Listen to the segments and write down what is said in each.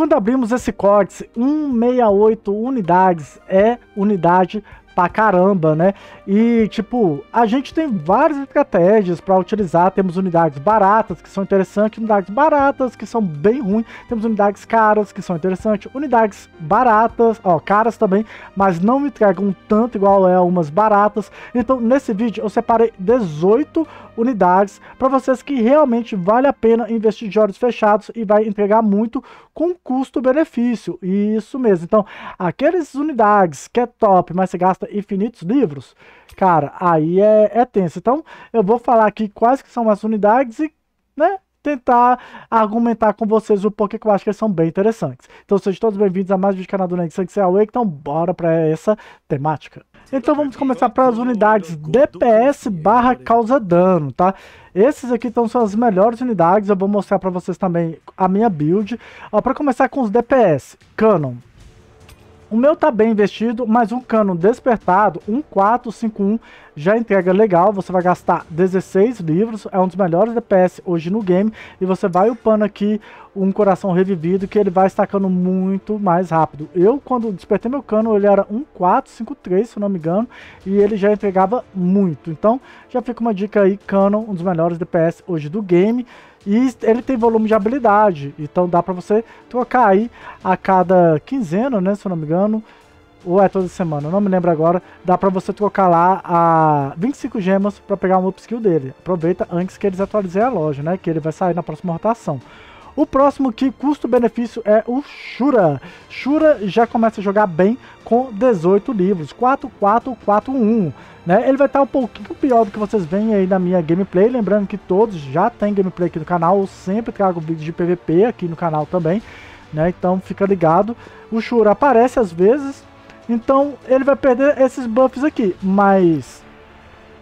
Quando abrimos esse corte, 168 unidades é unidade pra caramba, né? E tipo, a gente tem várias estratégias para utilizar. Temos unidades baratas que são interessantes, unidades baratas que são bem ruins, temos unidades caras que são interessantes, unidades baratas, ó, caras também, mas não me entregam tanto igual é umas baratas. Então, nesse vídeo eu separei 18 unidades para vocês que realmente vale a pena investir de olhos fechados e vai entregar muito com custo-benefício. Isso mesmo. Então, aqueles unidades que é top, mas você gasta infinitos livros, cara, aí é, é tenso. Então, eu vou falar aqui quais que são as unidades e, né, tentar argumentar com vocês o porquê que eu acho que eles são bem interessantes. Então sejam todos bem-vindos a mais um vídeo do canal do Nexanx e então bora para essa temática. Então vamos começar pelas unidades DPS barra causa dano, tá? Esses aqui então, são as melhores unidades, eu vou mostrar para vocês também a minha build. Para começar com os DPS, Canon, o meu tá bem investido, mas um cano despertado, um 451, já entrega legal. Você vai gastar 16 livros, é um dos melhores DPS hoje no game. E você vai upando aqui um coração revivido, que ele vai estacando muito mais rápido. Eu, quando despertei meu cano, ele era um 453, se não me engano, e ele já entregava muito. Então, já fica uma dica aí, cano, um dos melhores DPS hoje do game. E ele tem volume de habilidade, então dá para você trocar aí a cada quinzena, né, se eu não me engano, ou é toda semana, não me lembro agora, dá para você trocar lá a 25 gemas para pegar um upskill dele. Aproveita antes que eles atualizem a loja, né, que ele vai sair na próxima rotação. O próximo que custo-benefício é o Shura. Shura já começa a jogar bem com 18 livros, 4441. Né? Ele vai estar tá um pouquinho pior do que vocês veem aí na minha gameplay, lembrando que todos já tem gameplay aqui no canal, eu sempre trago vídeo de PVP aqui no canal também, né? Então fica ligado. O Shura aparece às vezes, então ele vai perder esses buffs aqui, mas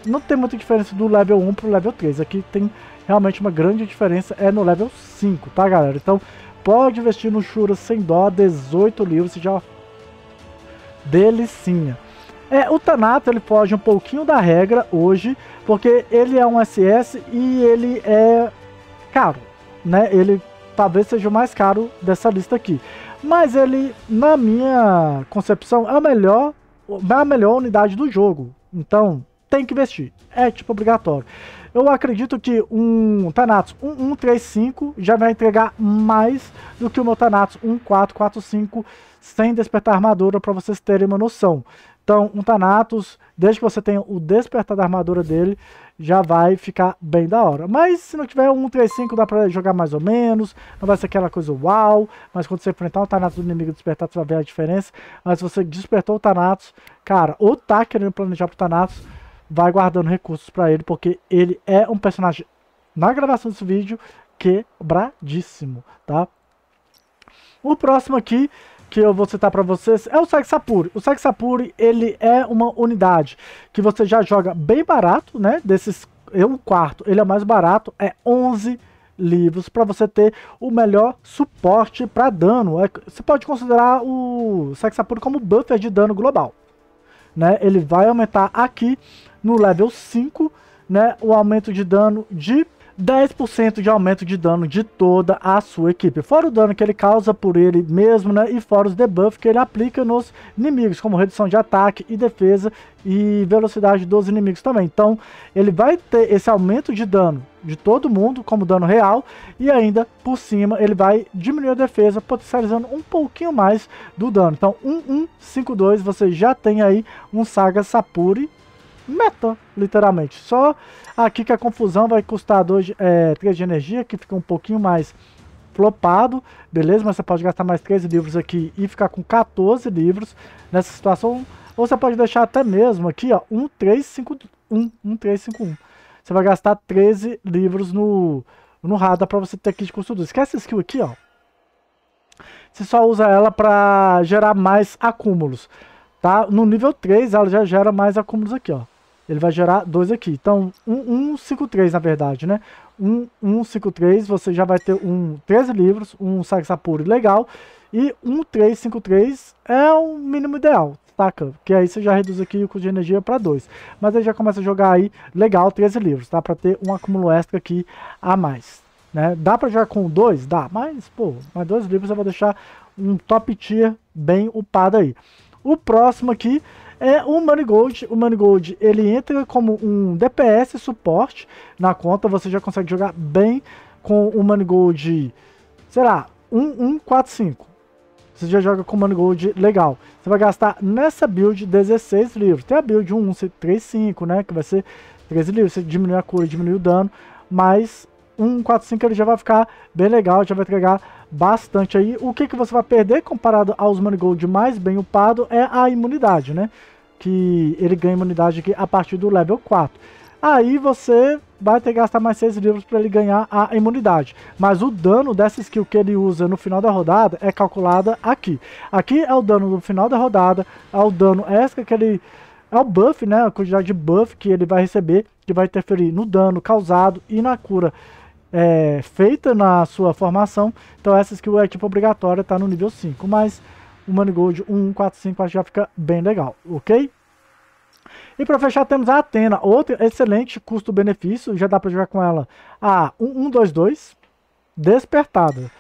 não tem muita diferença do level 1 pro level 3. Aqui tem realmente uma grande diferença é no level 5, tá galera? Então pode investir no Shura sem dó, 18 livros, você já... Delicinha. É, o Tanato ele foge um pouquinho da regra hoje, porque ele é um SS e ele é caro, né? Ele talvez seja o mais caro dessa lista aqui. Mas ele, na minha concepção, é a melhor, é a melhor unidade do jogo. Então, tem que investir. É tipo obrigatório eu acredito que um Thanatos 1135 já vai entregar mais do que o meu Thanatos 1445 sem despertar armadura, para vocês terem uma noção. Então, um Thanatos, desde que você tenha o despertar da armadura dele, já vai ficar bem da hora. Mas se não tiver um 135, dá pra jogar mais ou menos, não vai ser aquela coisa uau, mas quando você enfrentar um Thanatos do inimigo despertar, você vai ver a diferença. Mas se você despertou o Thanatos, cara, ou tá querendo planejar pro Thanatos, vai guardando recursos para ele, porque ele é um personagem, na gravação desse vídeo, quebradíssimo, tá? O próximo aqui que eu vou citar para vocês é o Sexapuri. O Sexapuri, ele é uma unidade que você já joga bem barato, né? Desses, é um quarto, ele é o mais barato, é 11 livros para você ter o melhor suporte para dano. É, você pode considerar o Sexapuri como buffer de dano global. Né? Ele vai aumentar aqui no level 5, né, o aumento de dano de 10% de aumento de dano de toda a sua equipe. Fora o dano que ele causa por ele mesmo, né? E fora os debuffs que ele aplica nos inimigos, como redução de ataque e defesa e velocidade dos inimigos também. Então, ele vai ter esse aumento de dano de todo mundo como dano real e ainda por cima ele vai diminuir a defesa, potencializando um pouquinho mais do dano. Então, 1152 você já tem aí um Saga Sapuri meta, literalmente. Só aqui que a confusão vai custar 3 é, de energia, que fica um pouquinho mais flopado, beleza? Mas você pode gastar mais 13 livros aqui e ficar com 14 livros nessa situação. Ou você pode deixar até mesmo aqui, ó, 1, 3, 5, 1, 1, 3, 5, 1. Você vai gastar 13 livros no, no radar para você ter aqui de custo 2. Esquece essa skill aqui, ó. Você só usa ela para gerar mais acúmulos, tá? No nível 3 ela já gera mais acúmulos aqui, ó ele vai gerar dois aqui. Então, 1, um, um, 3, na verdade, né? 1, 1, 5, 3, você já vai ter um 13 livros, um Saksapuri legal, e 1, 3, 5, 3 é o mínimo ideal, saca? que aí você já reduz aqui o custo de energia para 2. Mas aí já começa a jogar aí, legal, 13 livros, dá para ter um acúmulo extra aqui a mais. Né? Dá para jogar com 2? Dá, mas, pô, mais 2 livros eu vou deixar um top tier bem upado aí. O próximo aqui é o Manigold. O Manigold, ele entra como um DPS suporte na conta, você já consegue jogar bem com o Manigold, sei lá, 1145. Você já joga com o Manigold legal. Você vai gastar nessa build 16 livros. Tem a build 1135, né, que vai ser 13 livros, você diminui a cura, diminui o dano, mas 145 ele já vai ficar bem legal, já vai entregar bastante aí. O que, que você vai perder comparado aos Manigold mais bem upado é a imunidade, né? Que ele ganha imunidade aqui a partir do level 4. Aí você vai ter que gastar mais 6 livros para ele ganhar a imunidade. Mas o dano dessa skill que ele usa no final da rodada é calculada aqui. Aqui é o dano no final da rodada, é o dano é extra que ele é o buff, né? A quantidade de buff que ele vai receber, que vai interferir no dano causado e na cura é, feita na sua formação. Então essa skill é tipo obrigatória, tá no nível 5. Mas o Money Gold 145 já fica bem legal, ok? E para fechar temos a Atena, outra excelente custo-benefício, já dá para jogar com ela a 1122, despertada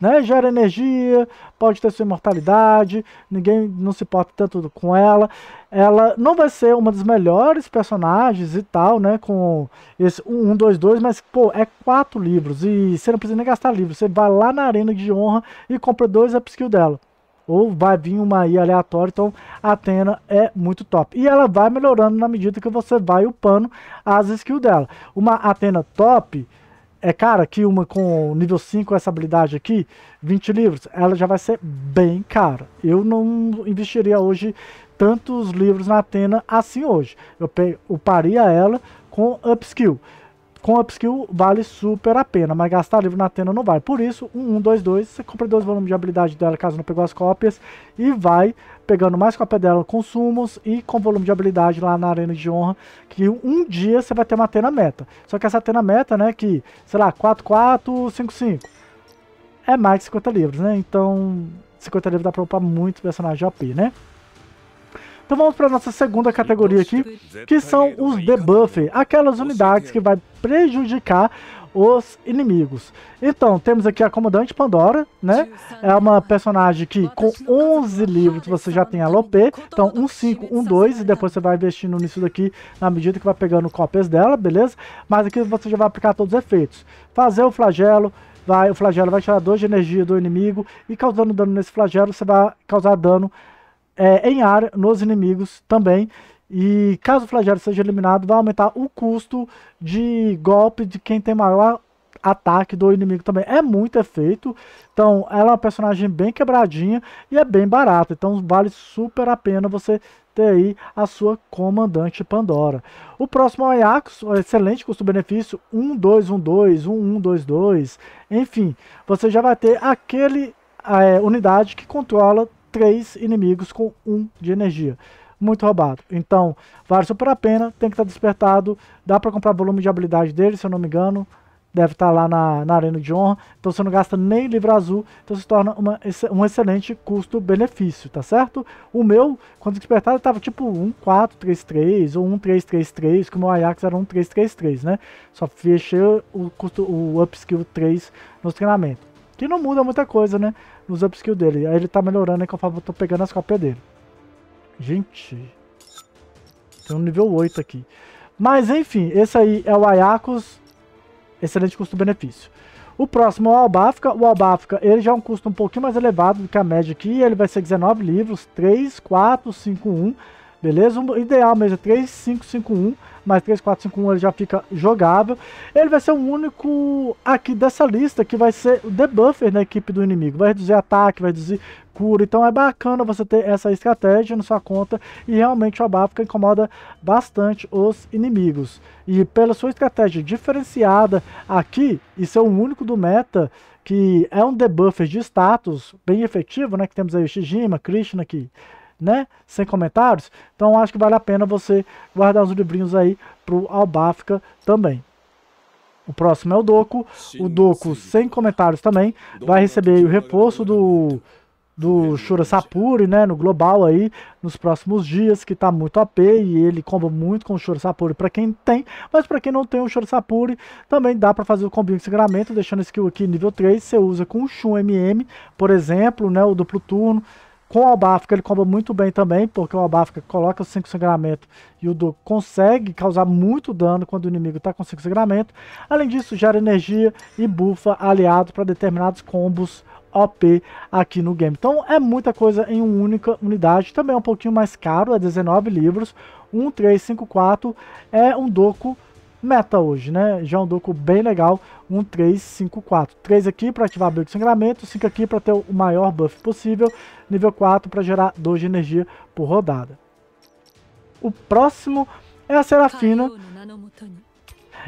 né? Gera energia, pode ter sua imortalidade, ninguém não se importa tanto com ela. Ela não vai ser uma das melhores personagens e tal, né? Com esse 1, 2, 2, mas, pô, é quatro livros e você não precisa nem gastar livros. Você vai lá na arena de honra e compra dois upskill dela. Ou vai vir uma aí aleatória, então a Atena é muito top. E ela vai melhorando na medida que você vai upando as skills dela. Uma Atena top, é cara, que uma com nível 5, essa habilidade aqui, 20 livros, ela já vai ser bem cara. Eu não investiria hoje tantos livros na Atena assim hoje. Eu paria ela com upskill. Com upskill vale super a pena, mas gastar livro na Atena não vale. Por isso, 1122, um, um, você compra dois volumes de habilidade dela caso não pegou as cópias e vai pegando mais com a pedela consumos e com volume de habilidade lá na arena de honra, que um dia você vai ter uma Atena meta. Só que essa Atena meta, né, que, sei lá, 4, 4, 5, 5, é mais de 50 livros, né? Então, 50 livros dá pra upar muito personagem OP, né? Então vamos para nossa segunda categoria aqui, que são os debuff, aquelas unidades que vai prejudicar os inimigos. Então, temos aqui a Comandante Pandora, né? É uma personagem que com 11 livros você já tem a Lopê. Então, um 5, um 2, e depois você vai investindo nisso daqui na medida que vai pegando cópias dela, beleza? Mas aqui você já vai aplicar todos os efeitos. Fazer o flagelo, vai, o flagelo vai tirar 2 de energia do inimigo, e causando dano nesse flagelo, você vai causar dano é, em área nos inimigos também. E caso o flagelo seja eliminado, vai aumentar o custo de golpe de quem tem maior ataque do inimigo também. É muito efeito. Então, ela é uma personagem bem quebradinha e é bem barata. Então, vale super a pena você ter aí a sua comandante Pandora. O próximo é o Ajax, excelente custo-benefício, 2, 2. enfim, você já vai ter aquele é, unidade que controla três inimigos com um de energia muito roubado. Então, vale super a pena, tem que estar tá despertado. Dá para comprar volume de habilidade dele, se eu não me engano. Deve estar tá lá na, na Arena de Honra. Então você não gasta nem livro azul. Então se torna uma, um excelente custo-benefício, tá certo? O meu, quando despertado, estava tipo 1433 ou 1333, que o meu Ajax era 1333, né? Só fechei o, custo, o upskill 3 nos treinamentos. Que não muda muita coisa, né? Nos upskill dele. Aí ele tá melhorando né? conforme eu tô pegando as cópias dele. Gente, tem um nível 8 aqui. Mas enfim, esse aí é o Ayakos, excelente custo-benefício. O próximo é o Albafka. O Albafka, ele já é um custo um pouquinho mais elevado do que a média aqui. Ele vai ser 19 livros, 3, 4, 5, 1 beleza? O ideal mesmo é 3551, mas 1 ele já fica jogável. Ele vai ser o único aqui dessa lista que vai ser o debuffer na equipe do inimigo. Vai reduzir ataque, vai reduzir cura. Então é bacana você ter essa estratégia na sua conta e realmente o Abafka incomoda bastante os inimigos. E pela sua estratégia diferenciada aqui, e ser o único do meta, que é um debuffer de status bem efetivo, né? Que temos aí o Shijima, Krishna, que né? Sem comentários. Então acho que vale a pena você guardar os livrinhos aí pro Albafica também. O próximo é o Doco. O Doco, sem comentários também, vai é receber o reforço é do do Shura Sapuri, né, no global aí, nos próximos dias, que tá muito AP e ele comba muito com o Shura Sapuri para quem tem, mas para quem não tem o Shura Sapuri, também dá para fazer o combinho de sangramento, deixando skill aqui nível 3, você usa com o Shun MM, por exemplo, né, o duplo turno, com o Albáfrica ele cobra muito bem também, porque o Albáfrica coloca os 5 sangramento e o Duke consegue causar muito dano quando o inimigo está com 5 sangramento. Além disso, gera energia e bufa aliado para determinados combos OP aqui no game. Então é muita coisa em uma única unidade, também é um pouquinho mais caro, é 19 livros. 1, 3, 5, 4 é um Doco meta hoje, né? Já um doco bem legal, um 3, 5, 4. 3 aqui para ativar build sangramento, 5 aqui para ter o maior buff possível, nível 4 para gerar 2 de energia por rodada. O próximo é a Serafina.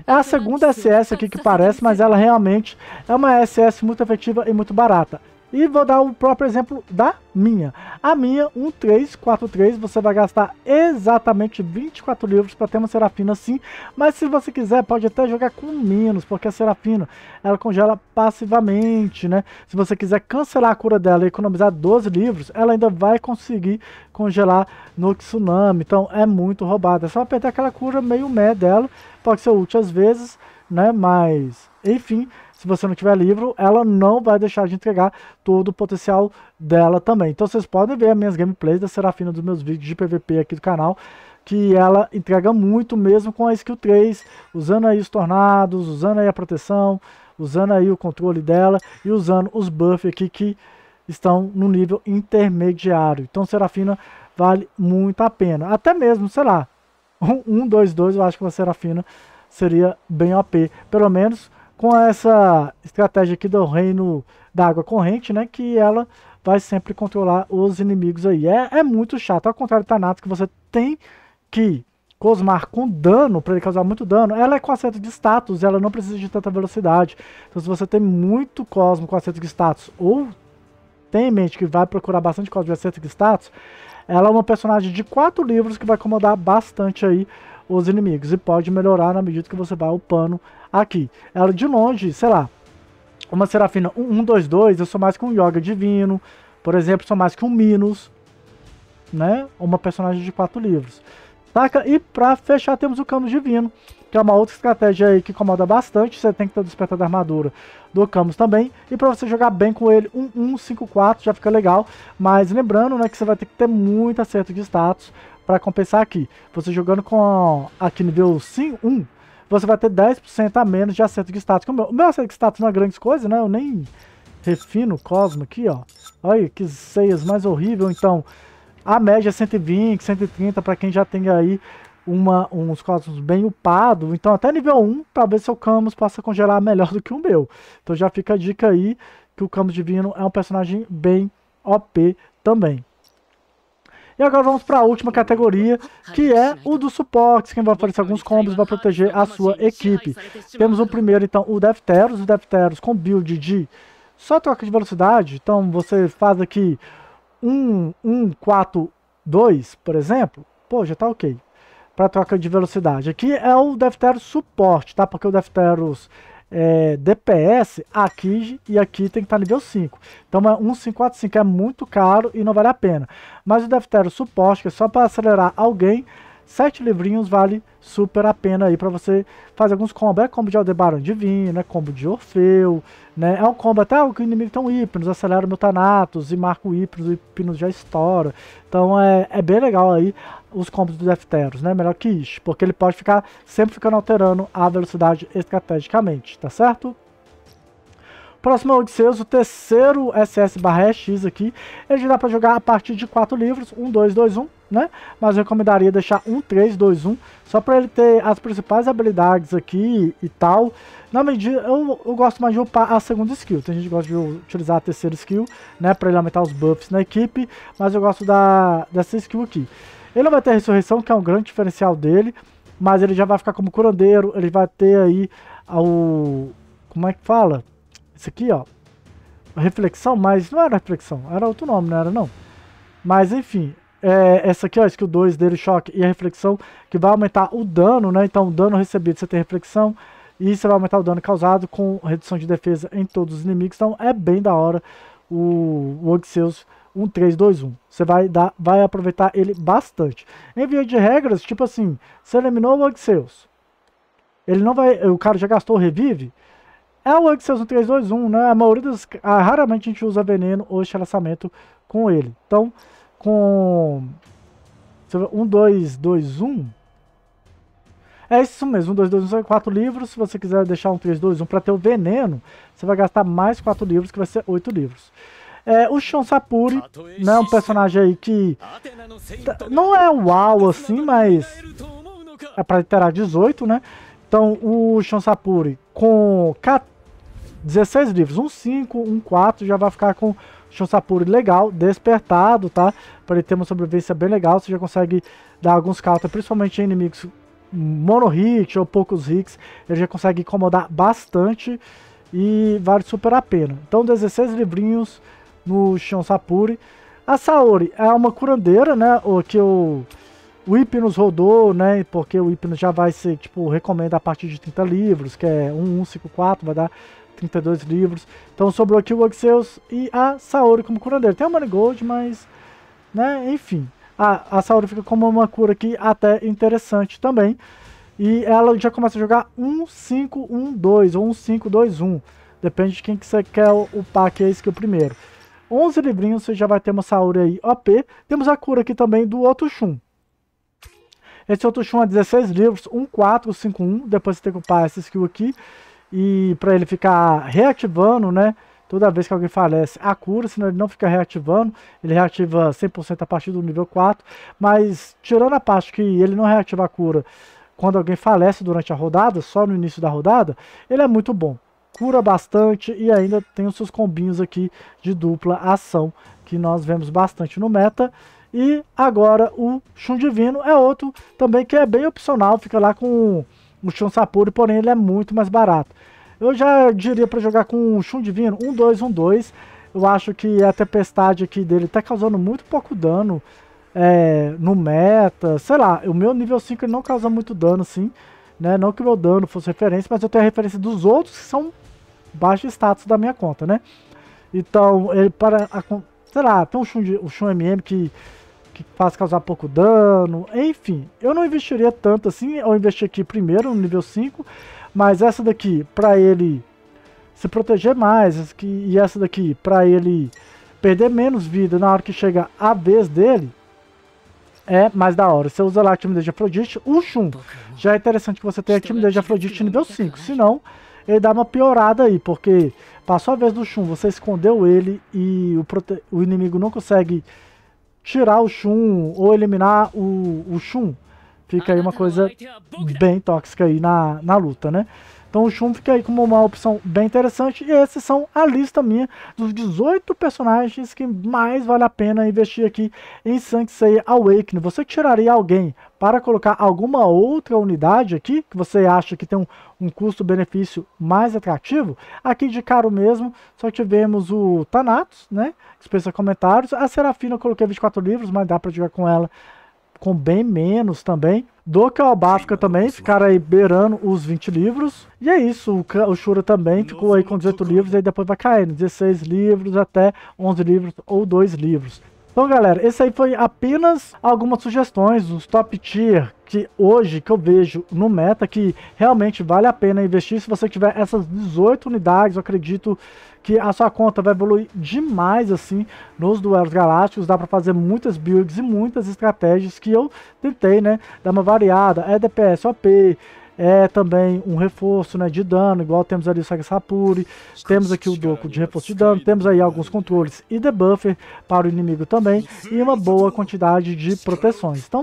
É a segunda SS aqui que parece, mas ela realmente é uma SS muito efetiva e muito barata. E vou dar o próprio exemplo da minha. A minha, 1343, você vai gastar exatamente 24 livros para ter uma Serafina sim, mas se você quiser pode até jogar com menos, porque a Serafina ela congela passivamente, né? Se você quiser cancelar a cura dela e economizar 12 livros, ela ainda vai conseguir congelar no Tsunami, então é muito roubada. É só apertar aquela cura meio mé dela, pode ser útil às vezes, né? Mas, enfim, se você não tiver livro, ela não vai deixar de entregar todo o potencial dela também. Então vocês podem ver as minhas gameplays da Serafina dos meus vídeos de PVP aqui do canal, que ela entrega muito mesmo com a skill 3, usando aí os tornados, usando aí a proteção, usando aí o controle dela e usando os buffs aqui que estão no nível intermediário. Então Serafina vale muito a pena. Até mesmo, sei lá, 1, 2, 2, eu acho que uma é Serafina seria bem OP, pelo menos com essa estratégia aqui do reino da água corrente, né, que ela vai sempre controlar os inimigos aí. É, é muito chato, ao contrário do Tanatos, que você tem que Cosmar com dano, para ele causar muito dano, ela é com acerto de status, ela não precisa de tanta velocidade. Então se você tem muito Cosmo com acerto de status, ou tem em mente que vai procurar bastante Cosmo de acerto de status, ela é uma personagem de quatro livros que vai acomodar bastante aí os inimigos. E pode melhorar na medida que você vai upando aqui. Ela de longe, sei lá, uma Serafina 1-2-2, eu sou mais que um Yoga Divino. Por exemplo, sou mais que um Minos, né? Uma personagem de quatro livros. Saca? E pra fechar, temos o camus Divino, que é uma outra estratégia aí que incomoda bastante. Você tem que ter o despertar da armadura do Camus também. E para você jogar bem com ele, 1, 1, 5, 4 já fica legal. Mas lembrando né, que você vai ter que ter muito acerto de status para compensar aqui, você jogando com aqui nível 5, 1, você vai ter 10% a menos de acerto de status. O meu, o meu acerto de status não é grande coisa, né? Eu nem refino o Cosmo aqui, ó. Olha que ceias mais horrível. Então, a média é 120, 130 para quem já tem aí uma, uns cosmos bem upado. Então, até nível 1, talvez seu Camus possa congelar melhor do que o meu. Então, já fica a dica aí que o Camus Divino é um personagem bem OP também. E agora vamos para a última categoria, que é o dos suportes, quem vai oferecer alguns combos vai proteger a sua equipe. Temos o primeiro, então, o Defteros. O Defteros com build de só troca de velocidade. Então você faz aqui 1, 1, 4, 2, por exemplo. Pô, já tá ok. Para troca de velocidade. Aqui é o Defteros suporte, tá? Porque o Defteros é, DPS aqui e aqui tem que estar tá nível 5. Então é um 545 é muito caro e não vale a pena. Mas o Devtero suporte, que é só para acelerar alguém, sete livrinhos vale super a pena aí para você fazer alguns combos. É combo de Aldebaran Divino, é combo de Orfeu, né? É um combo até o inimigo tem um Hipnos, acelera o meu Thanatos e marca o Hipnos, o Hipnos já estoura. Então é, é bem legal aí os combos do Defteros, né? Melhor que Ish, porque ele pode ficar sempre ficando alterando a velocidade estrategicamente, tá certo? Próximo é Odisseus, o terceiro SS/X barra aqui. Ele dá para jogar a partir de quatro livros, 1, 2, 2, 1, né? Mas eu recomendaria deixar 1, 3, 2, 1, só para ele ter as principais habilidades aqui e tal. Na medida, eu, eu gosto mais de upar a segunda skill. Tem gente que gosta de utilizar a terceira skill, né? Para ele aumentar os buffs na equipe, mas eu gosto da, dessa skill aqui. Ele vai ter a ressurreição, que é um grande diferencial dele, mas ele já vai ficar como curandeiro, ele vai ter aí o... como é que fala? Isso aqui, ó. Reflexão, mas não era reflexão, era outro nome, não era não. Mas enfim, é, essa aqui, ó, skill 2 dele, choque e a reflexão, que vai aumentar o dano, né? Então, o dano recebido, você tem reflexão, e você vai aumentar o dano causado com redução de defesa em todos os inimigos. Então, é bem da hora o, o Oxeus 1321. Você vai, dar, vai aproveitar ele bastante. Em via de regras, tipo assim, você eliminou o Oxeus, ele não vai, o cara já gastou o revive, é o Anxels 321, né? A maioria dos. Ah, raramente a gente usa veneno ou estrelaçamento com ele. Então, com. 1, 2, 2, 1. É isso mesmo, 1, 2, 2, 1 são 4 livros. Se você quiser deixar um 3, 2, 1 para ter o veneno, você vai gastar mais 4 livros, que vai ser 8 livros. É, o Shon Sapuri, né, um personagem aí que tá, não é uau assim, mas é para literar 18, né? Então o Shon Sapuri com 14 16 livros, um 5, um 4, já vai ficar com Shonsapuri legal, despertado, tá? Para ele ter uma sobrevivência bem legal, você já consegue dar alguns counter, principalmente em inimigos mono hit ou poucos hits, ele já consegue incomodar bastante e vale super a pena. Então 16 livrinhos no Shonsapuri. A Saori é uma curandeira, né? O que o, o Hipnos rodou, né? Porque o Hipnos já vai ser, tipo, recomenda a partir de 30 livros, que é 1, 1, 5, 4, vai dar 32 livros. Então sobrou aqui o Oxeus e a Saori como curandeira. Tem o Gold, mas. Né, enfim. A, a Saori fica como uma cura aqui até interessante também. E ela já começa a jogar 1512 ou 1521. Depende de quem que você quer o, o pack, é esse que é o primeiro. 11 livrinhos, você já vai ter uma Saori aí OP. Temos a cura aqui também do outro Shun. Esse outro Shun é 16 livros, 1, 4, 5, 1. Depois você tem que upar essa skill aqui e para ele ficar reativando, né? Toda vez que alguém falece, a cura, senão ele não fica reativando, ele reativa 100% a partir do nível 4, mas tirando a parte que ele não reativa a cura quando alguém falece durante a rodada, só no início da rodada, ele é muito bom. Cura bastante e ainda tem os seus combinhos aqui de dupla ação, que nós vemos bastante no meta. E agora o Chum Divino é outro também que é bem opcional, fica lá com o Shun Sapuri, porém ele é muito mais barato. Eu já diria para jogar com o chun Divino, 1-2, um, 1-2. Um, eu acho que a tempestade aqui dele tá causando muito pouco dano é, no meta. Sei lá, o meu nível 5 não causa muito dano, sim. Né? Não que o meu dano fosse referência, mas eu tenho a referência dos outros que são baixo status da minha conta, né? Então, ele para... A, sei lá, tem o chun o chun MM que que faz causar pouco dano, enfim, eu não investiria tanto assim, eu investi aqui primeiro no nível 5, mas essa daqui para ele se proteger mais, e essa daqui para ele perder menos vida na hora que chega a vez dele, é mais da hora. Você usa lá a timidez de Afrodite, o Shun. Já é interessante que você tenha a timidez de Afrodite nível 5, né, senão ele dá uma piorada aí, porque passou a vez do Shun, você escondeu ele e o, o inimigo não consegue tirar o Shun ou eliminar o, o Shun, fica ah, aí uma coisa é bem tóxica aí na, na luta, né? Então o Shun fica aí como uma opção bem interessante. E esses são a lista minha dos 18 personagens que mais vale a pena investir aqui em Sansei Awakening. Você tiraria alguém para colocar alguma outra unidade aqui, que você acha que tem um, um custo-benefício mais atrativo, aqui de caro mesmo, só tivemos o Thanatos, né? Dispensa comentários. A Serafina eu coloquei 24 livros, mas dá para jogar com ela com bem menos também. Do que o Albafica também, ficaram aí beirando os 20 livros. E é isso, o Shura também ficou aí com 18 livros, e aí depois vai caindo 16 livros até 11 livros ou 2 livros. Então, galera, esse aí foi apenas algumas sugestões, os top tier que hoje que eu vejo no meta que realmente vale a pena investir. Se você tiver essas 18 unidades, eu acredito que a sua conta vai evoluir demais assim nos duelos galácticos. Dá para fazer muitas builds e muitas estratégias que eu tentei, né? Dar uma variada, é DPS, OP, é também um reforço né, de dano, igual temos ali o Sagasapuri, temos aqui o Doku de reforço de dano, temos aí alguns controles e debuffer para o inimigo também, e uma boa quantidade de proteções. Então,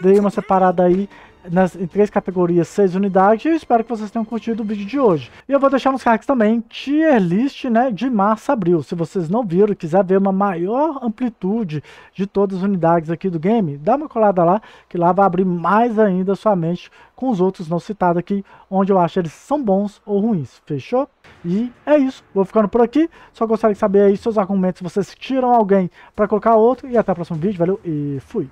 dei uma separada aí nas, em três categorias, seis unidades. E eu espero que vocês tenham curtido o vídeo de hoje. E eu vou deixar nos cards também tier list né, de março a abril. Se vocês não viram e quiser ver uma maior amplitude de todas as unidades aqui do game, dá uma colada lá, que lá vai abrir mais ainda a sua mente com os outros não citados aqui, onde eu acho eles são bons ou ruins, fechou? E é isso, vou ficando por aqui, só gostaria de saber aí seus argumentos, se vocês tiram alguém para colocar outro, e até o próximo vídeo, valeu e fui!